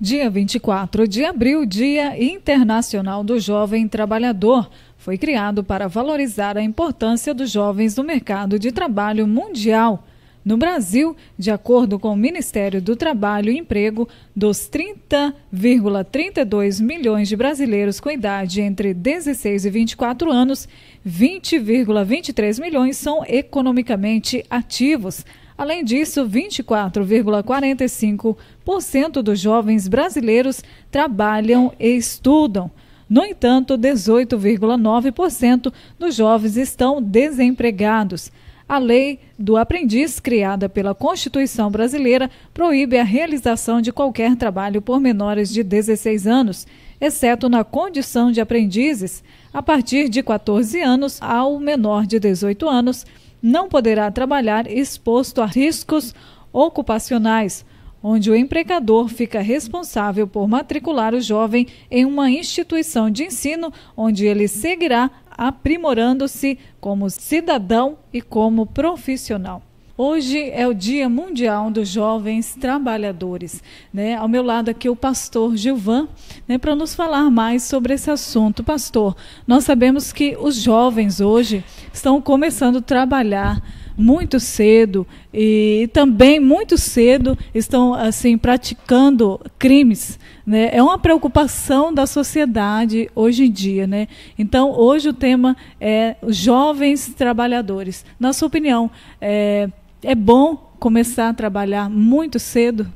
Dia 24 de abril, Dia Internacional do Jovem Trabalhador, foi criado para valorizar a importância dos jovens no mercado de trabalho mundial. No Brasil, de acordo com o Ministério do Trabalho e Emprego, dos 30,32 milhões de brasileiros com idade entre 16 e 24 anos, 20,23 milhões são economicamente ativos. Além disso, 24,45% dos jovens brasileiros trabalham e estudam. No entanto, 18,9% dos jovens estão desempregados. A lei do aprendiz, criada pela Constituição brasileira, proíbe a realização de qualquer trabalho por menores de 16 anos, exceto na condição de aprendizes, a partir de 14 anos ao menor de 18 anos não poderá trabalhar exposto a riscos ocupacionais, onde o empregador fica responsável por matricular o jovem em uma instituição de ensino onde ele seguirá aprimorando-se como cidadão e como profissional. Hoje é o Dia Mundial dos Jovens Trabalhadores. Né? Ao meu lado aqui é o pastor Gilvan, né, para nos falar mais sobre esse assunto. Pastor, nós sabemos que os jovens hoje estão começando a trabalhar muito cedo e também muito cedo estão assim praticando crimes, né? É uma preocupação da sociedade hoje em dia, né? Então hoje o tema é jovens trabalhadores. Na sua opinião, é, é bom começar a trabalhar muito cedo?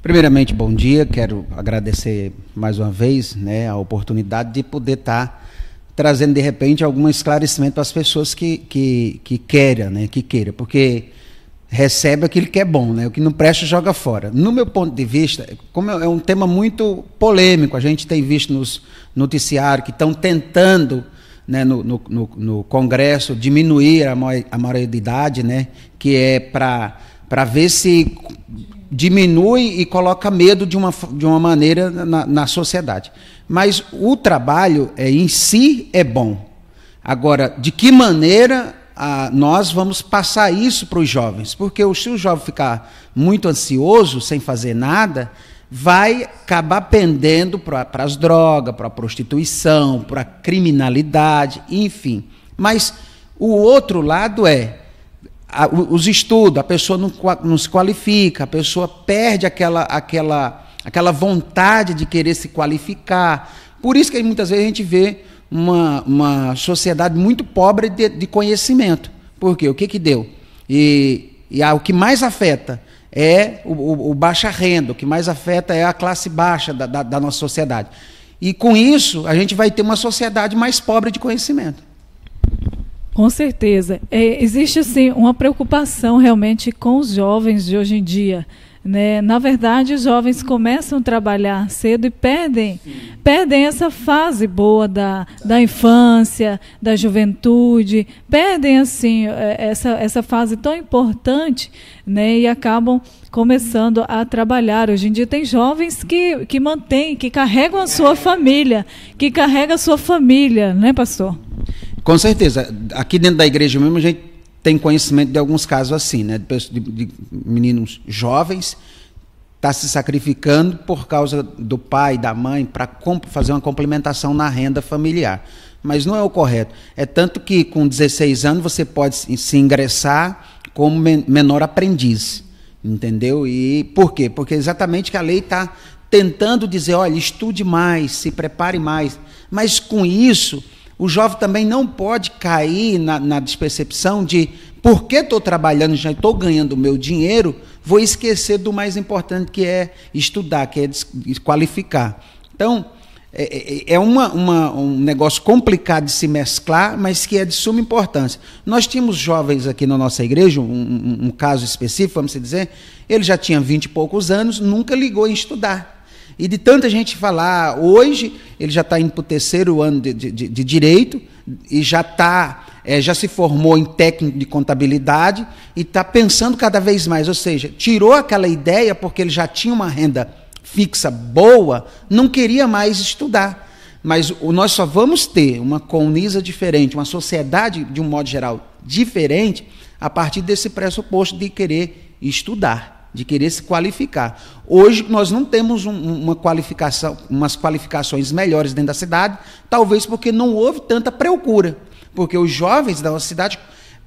Primeiramente, bom dia. Quero agradecer mais uma vez né, a oportunidade de poder estar tá trazendo de repente algum esclarecimento para as pessoas que, que, que queiram, né, que queira, porque recebe aquilo que é bom, né? O que não presta joga fora. No meu ponto de vista, como é um tema muito polêmico, a gente tem visto nos noticiários que estão tentando né, no, no, no, no Congresso, diminuir a, maior, a maioridade, né, que é para ver se diminui e coloca medo de uma, de uma maneira na, na sociedade. Mas o trabalho é, em si é bom. Agora, de que maneira a nós vamos passar isso para os jovens? Porque se o jovem ficar muito ansioso, sem fazer nada, vai acabar pendendo para as drogas, para a prostituição, para a criminalidade, enfim. Mas o outro lado é a, os estudos, a pessoa não, não se qualifica, a pessoa perde aquela, aquela, aquela vontade de querer se qualificar. Por isso que muitas vezes a gente vê uma, uma sociedade muito pobre de, de conhecimento. Por quê? O que, que deu? E, e o que mais afeta é o, o, o baixa renda, o que mais afeta é a classe baixa da, da, da nossa sociedade. E com isso, a gente vai ter uma sociedade mais pobre de conhecimento. Com certeza. É, existe assim, uma preocupação realmente com os jovens de hoje em dia. Né? Na verdade, os jovens começam a trabalhar cedo e perdem, perdem essa fase boa da, da infância, da juventude, perdem assim é, essa, essa fase tão importante né? e acabam começando a trabalhar. Hoje em dia tem jovens que, que mantêm, que carregam a sua família, que carrega a sua família, né, pastor? Com certeza. Aqui dentro da igreja mesmo a gente tem conhecimento de alguns casos assim, né? De, de meninos jovens tá se sacrificando por causa do pai, da mãe, para fazer uma complementação na renda familiar. Mas não é o correto. É tanto que com 16 anos você pode se ingressar como men menor aprendiz. Entendeu? E por quê? Porque é exatamente que a lei está tentando dizer, olha, estude mais, se prepare mais. Mas com isso, o jovem também não pode cair na, na despercepção de porque estou trabalhando, já estou ganhando o meu dinheiro, vou esquecer do mais importante que é estudar, que é qualificar. Então, é é, é, é uma, uma, um negócio complicado de se mesclar, mas que é de suma importância. Nós tínhamos jovens aqui na nossa igreja, um, um, um caso específico, vamos dizer, ele já tinha vinte e poucos anos, nunca ligou em estudar. E de tanta gente falar, hoje ele já está indo para o terceiro ano de, de, de, direito e já está é, já se formou em técnico de contabilidade e está pensando cada vez mais. Ou seja, tirou aquela ideia porque ele já tinha uma renda fixa boa, não queria mais estudar. Mas nós só vamos ter uma colunisa diferente, uma sociedade, de um modo geral, diferente, a partir desse pressuposto de querer estudar de querer se qualificar. Hoje nós não temos um, uma qualificação, umas qualificações melhores dentro da cidade, talvez porque não houve tanta procura, porque os jovens da nossa cidade,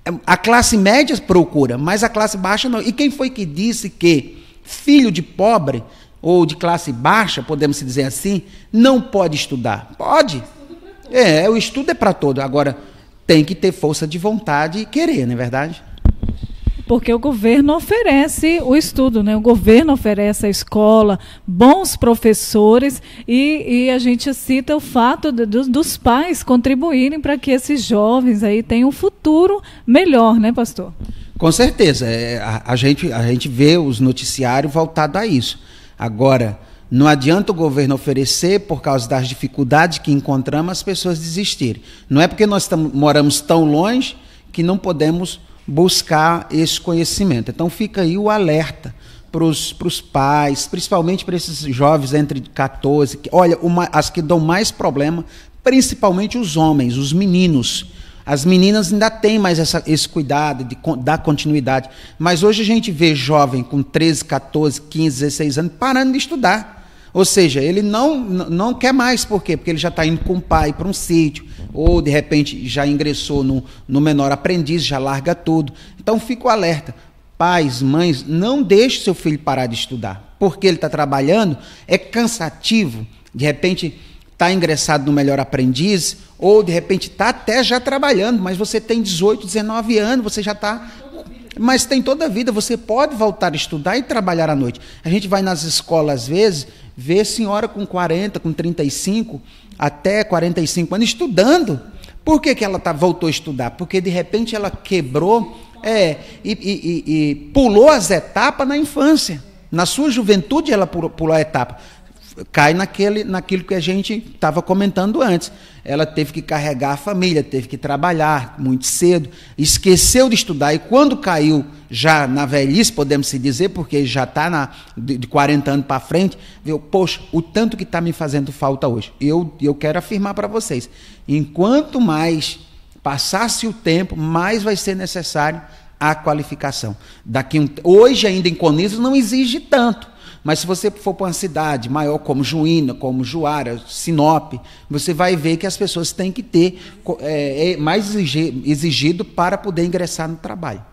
é, a classe média procura, mas a classe baixa não. E quem foi que disse que filho de pobre ou de classe baixa, podemos dizer assim, não pode estudar? Pode. É, o estudo é para todo. Agora tem que ter força de vontade e querer, não é verdade? porque o governo oferece o estudo, né? O governo oferece a escola, bons professores e, e a gente cita o fato de, dos pais contribuírem para que esses jovens aí tenham um futuro melhor, né, pastor? Com certeza. É, a, a, gente, a gente vê os noticiários voltados a isso. Agora, não adianta o governo oferecer, por causa das dificuldades que encontramos, as pessoas desistirem. Não é porque nós moramos tão longe que não podemos buscar esse conhecimento. Então fica aí o alerta para os pais, principalmente para esses jovens entre 14, que, olha, uma, as que dão mais problema, principalmente os homens, os meninos. As meninas ainda têm mais essa, esse cuidado de, de dar continuidade. Mas hoje a gente vê jovem com 13, 14, 15, 16 anos parando de estudar ou seja, ele não, não quer mais, por quê? Porque ele já está indo com o pai para um sítio, ou de repente já ingressou no, no menor aprendiz, já larga tudo. Então fico alerta. Pais, mães, não deixe seu filho parar de estudar. Porque ele está trabalhando, é cansativo. De repente está ingressado no melhor aprendiz, ou de repente está até já trabalhando, mas você tem 18, 19 anos, você já está mas tem toda a vida, você pode voltar a estudar e trabalhar à noite. A gente vai nas escolas às vezes Vê senhora com 40, com 35, até 45 anos estudando. Por que, que ela tá, voltou a estudar? Porque de repente ela quebrou é, e, e, e, e pulou as etapas na infância. Na sua juventude ela pulou a etapa cai naquele, naquilo que a gente estava comentando antes. Ela teve que carregar a família, teve que trabalhar muito cedo, esqueceu de estudar e quando caiu já na velhice, podemos se dizer, porque já está de, de 40 anos para frente, viu, poxa, o tanto que está me fazendo falta hoje. Eu, eu quero afirmar para vocês: enquanto mais passasse o tempo, mais vai ser necessário a qualificação. Daqui um, hoje ainda em Conizo não exige tanto, mas se você for para uma cidade maior como Juína, como Juara, Sinop, você vai ver que as pessoas têm que ter é, é, mais exigido para poder ingressar no trabalho.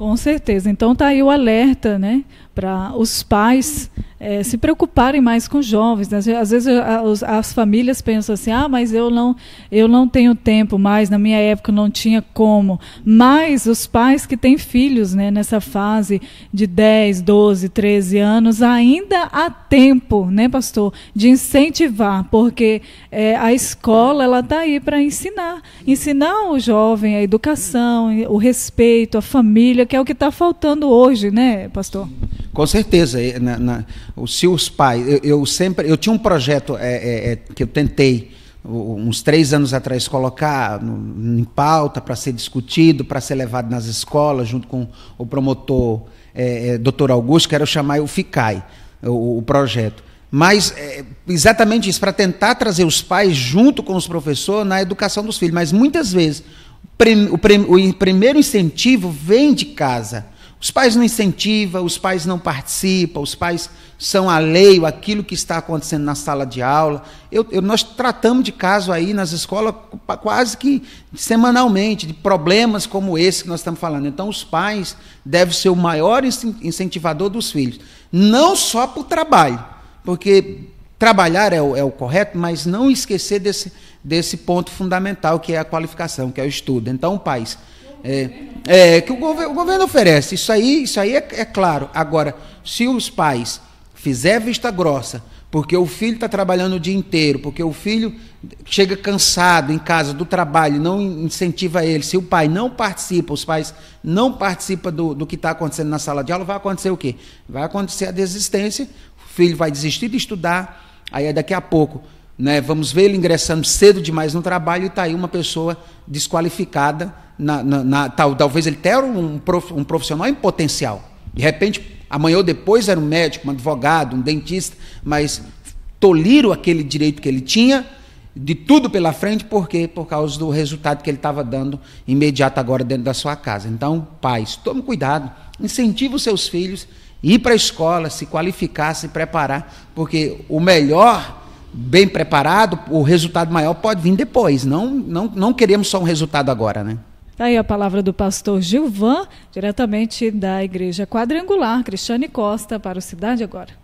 Com certeza. Então tá aí o alerta, né? para os pais é, se preocuparem mais com jovens. Né? Às vezes as, as, famílias pensam assim, ah, mas eu não, eu não tenho tempo mais, na minha época não tinha como. Mas os pais que têm filhos né, nessa fase de 10, 12, 13 anos, ainda há tempo, né, pastor, de incentivar, porque é, a escola ela está aí para ensinar. Ensinar o jovem a educação, o respeito, a família, que é o que está faltando hoje, né, pastor? Com certeza. Eh, na, na, se os pais. Eu, eu, sempre. Eu tinha um projeto é, é, que eu tentei uns três anos atrás colocar em pauta para ser discutido, para ser levado nas escolas, junto com o promotor é, é, Dr. Augusto, que era chamar o FICAI, o, o projeto. Mas é, exatamente isso, para tentar trazer os pais junto com os professores na educação dos filhos. Mas muitas vezes o primeiro incentivo vem de casa. Os pais não incentivam, os pais não participam, os pais são alheios àquilo que está acontecendo na sala de aula. Eu, eu, nós tratamos de caso aí nas escolas quase que semanalmente, de problemas como esse que nós estamos falando. Então, os pais devem ser o maior incentivador dos filhos. Não só para o trabalho, porque trabalhar é o, é o, correto, mas não esquecer desse, desse ponto fundamental que é a qualificação, que é o estudo. Então, pais é, é que o, gover o, governo oferece. Isso aí, isso aí é, é claro. Agora, se os pais fizer vista grossa, porque o filho está trabalhando o dia inteiro, porque o filho chega cansado em casa do trabalho, não incentiva ele. Se o pai não participa, os pais não participam do, do que está acontecendo na sala de aula, vai acontecer o quê? Vai acontecer a desistência, o filho vai desistir de estudar, aí é daqui a pouco né? vamos ver ele ingressando cedo demais no trabalho e está aí uma pessoa desqualificada. Na, na, na tal, talvez ele tenha um, prof, um profissional em potencial. De repente, amanhã ou depois era um médico, um advogado, um dentista, mas toliram aquele direito que ele tinha de tudo pela frente, por quê? Por causa do resultado que ele estava dando imediato agora dentro da sua casa. Então, pais, tome cuidado, incentive os seus filhos a ir para a escola, se qualificar, se preparar, porque o melhor bem preparado, o resultado maior pode vir depois. Não, não, não queremos só um resultado agora, né? Tá aí a palavra do pastor Gilvan, diretamente da Igreja Quadrangular, Cristiane Costa, para o Cidade Agora.